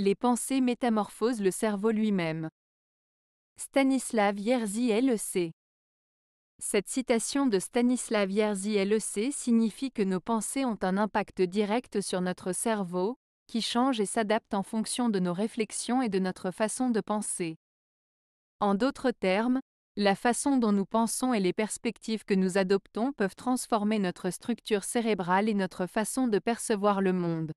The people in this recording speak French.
Les pensées métamorphosent le cerveau lui-même. Stanislav Yerzy LEC. Cette citation de Stanislav Yerzy LEC signifie que nos pensées ont un impact direct sur notre cerveau, qui change et s'adapte en fonction de nos réflexions et de notre façon de penser. En d'autres termes, la façon dont nous pensons et les perspectives que nous adoptons peuvent transformer notre structure cérébrale et notre façon de percevoir le monde.